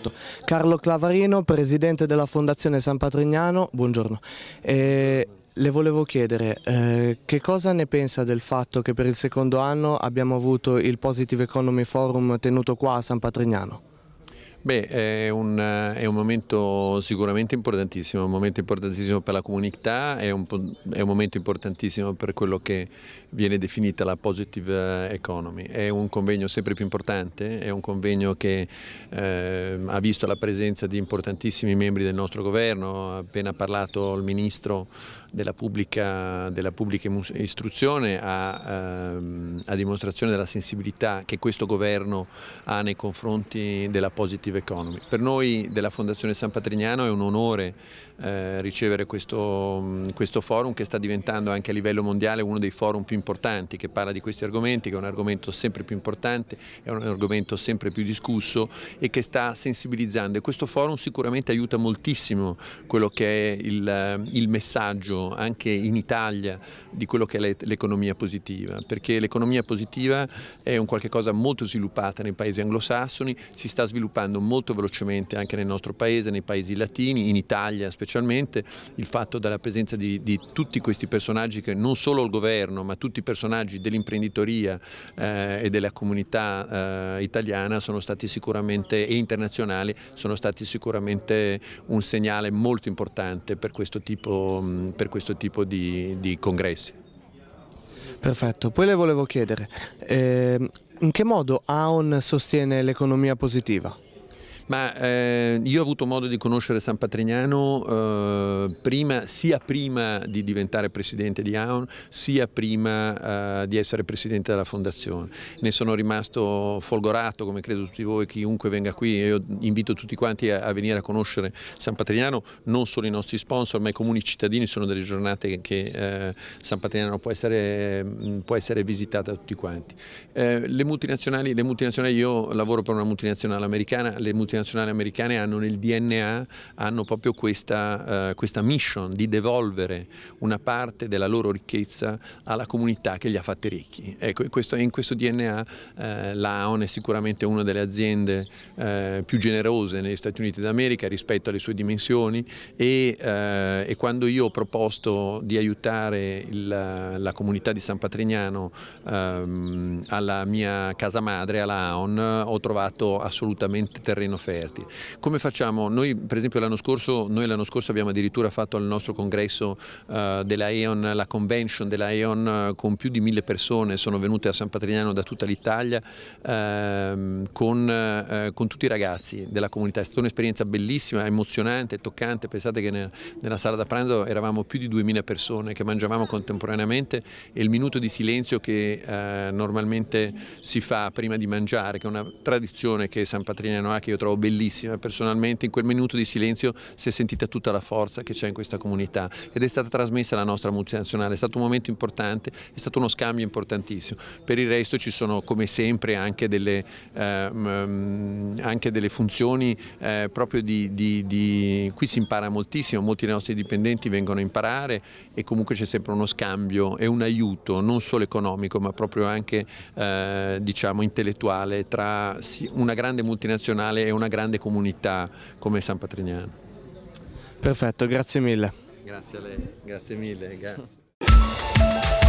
2018. Certo. Carlo Clavarino, presidente della Fondazione San Patrignano, buongiorno. Eh, le volevo chiedere eh, che cosa ne pensa del fatto che per il secondo anno abbiamo avuto il Positive Economy Forum tenuto qua a San Patrignano? Beh, è un, è un, momento sicuramente importantissimo, un momento importantissimo per la comunità, è un, è un, momento importantissimo per quello che viene definita la positive economy. È un convegno sempre più importante, è un convegno che eh, ha visto la presenza di importantissimi membri del nostro governo, ha appena parlato il Ministro della pubblica, della pubblica istruzione, a, ehm, a dimostrazione della sensibilità che questo governo ha nei confronti della positive Creative Economy. Per noi della Fondazione San Patrignano è un onore eh, ricevere questo, questo, forum che sta diventando anche a livello mondiale uno dei forum più importanti che parla di questi argomenti, che è un argomento sempre più importante, è un argomento sempre più discusso e che sta sensibilizzando e questo forum sicuramente aiuta moltissimo quello che è il, il messaggio anche in Italia di quello che è l'economia positiva, perché l'economia positiva è un qualche cosa molto sviluppata nei paesi anglosassoni, si sta sviluppando cambiando molto velocemente anche nel nostro paese, nei paesi latini, in Italia specialmente, il fatto della presenza di, di tutti questi personaggi che non solo il governo ma tutti i personaggi dell'imprenditoria eh, e della comunità eh, italiana sono stati sicuramente, e internazionali, sono stati sicuramente un segnale molto importante per questo tipo, per questo tipo di, di congressi. Perfetto, poi le volevo chiedere, eh, in che modo AON sostiene l'economia positiva? Ma eh, io ho avuto modo di conoscere San Patrignano eh, prima, sia prima di diventare presidente di AON sia prima eh, di essere presidente della fondazione. Ne sono rimasto folgorato come credo tutti voi, chiunque venga qui, io invito tutti quanti a, a venire a conoscere San Patriano, non solo i nostri sponsor ma i comuni cittadini sono delle giornate che eh, San Patriano può essere, mm, può essere, visitata da tutti quanti. Eh, le, multinazionali, le multinazionali, io lavoro per una multinazionale americana, le multinazionali americane hanno nel DNA, hanno proprio questa, eh, questa mission di devolvere una parte della loro ricchezza alla comunità che li ha fatti ricchi. Ecco, questo, in questo DNA eh, l'AON è sicuramente una delle aziende eh, più generose negli Stati Uniti d'America rispetto alle sue dimensioni e, eh, e, quando io ho proposto di aiutare il, la comunità di San Patrignano ehm, alla mia casa madre, alla AON, ho trovato assolutamente terreno fertile. Come facciamo? Noi per esempio l'anno scorso, scorso abbiamo addirittura fatto fatto al nostro congresso eh, della E.ON, la convention della E.ON eh, con più di mille persone, sono venute a San Patrignano da tutta l'Italia ehm, eh, con, con, tutti i ragazzi della comunità. È stata un'esperienza bellissima, emozionante, toccante, pensate che ne, nella sala da pranzo eravamo più di 2000 persone che mangiavamo contemporaneamente e il minuto di silenzio che eh, normalmente si fa prima di mangiare, che è una tradizione che San Patrignano ha che io trovo bellissima personalmente, in quel minuto di silenzio si è sentita tutta la forza che c'è in questa comunità ed è stata trasmessa alla nostra multinazionale, è stato un momento importante, è stato uno scambio importantissimo. Per il resto ci sono come sempre anche delle, ehm, anche delle funzioni eh, proprio di, di, di... qui si impara moltissimo, molti dei nostri dipendenti vengono a imparare e comunque c'è sempre uno scambio e un aiuto non solo economico ma proprio anche eh, diciamo intellettuale tra una grande multinazionale e una grande comunità come San Patrignano. Perfetto, grazie mille. Grazie a lei, grazie mille. Grazie.